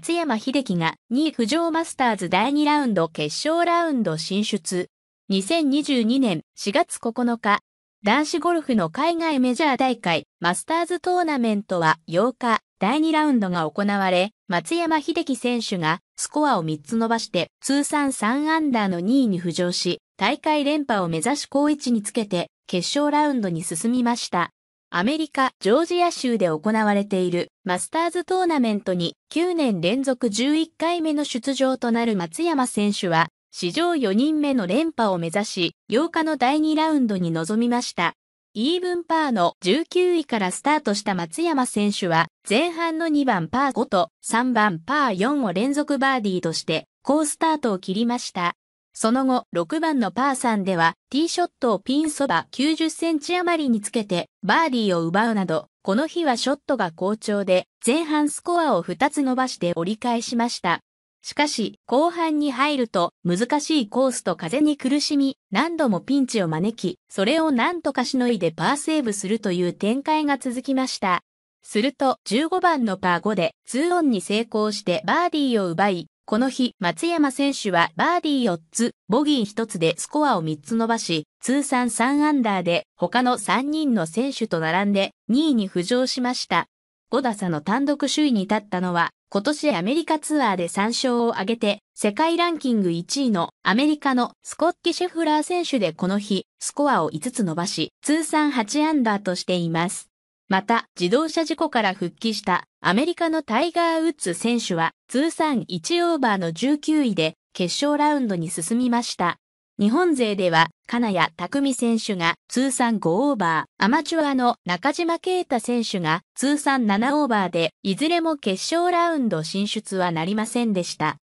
松山秀樹が2位浮上マスターズ第2ラウンド決勝ラウンド進出。2022年4月9日、男子ゴルフの海外メジャー大会マスターズトーナメントは8日、第2ラウンドが行われ、松山秀樹選手がスコアを3つ伸ばして通算3アンダーの2位に浮上し、大会連覇を目指し好位置につけて決勝ラウンドに進みました。アメリカ・ジョージア州で行われているマスターズトーナメントに9年連続11回目の出場となる松山選手は史上4人目の連覇を目指し8日の第2ラウンドに臨みました。イーブンパーの19位からスタートした松山選手は前半の2番パー5と3番パー4を連続バーディーとして好スタートを切りました。その後、6番のパー3では、ティーショットをピンそば90センチ余りにつけて、バーディーを奪うなど、この日はショットが好調で、前半スコアを2つ伸ばして折り返しました。しかし、後半に入ると、難しいコースと風に苦しみ、何度もピンチを招き、それを何とかしのいでパーセーブするという展開が続きました。すると、15番のパー5で、2オンに成功してバーディーを奪い、この日、松山選手はバーディー4つ、ボギー1つでスコアを3つ伸ばし、通算3アンダーで他の3人の選手と並んで2位に浮上しました。5打差の単独首位に立ったのは、今年アメリカツアーで3勝を挙げて、世界ランキング1位のアメリカのスコッティ・シェフラー選手でこの日、スコアを5つ伸ばし、通算8アンダーとしています。また、自動車事故から復帰したアメリカのタイガー・ウッズ選手は通算1オーバーの19位で決勝ラウンドに進みました。日本勢では金谷拓実選手が通算5オーバー、アマチュアの中島啓太選手が通算7オーバーで、いずれも決勝ラウンド進出はなりませんでした。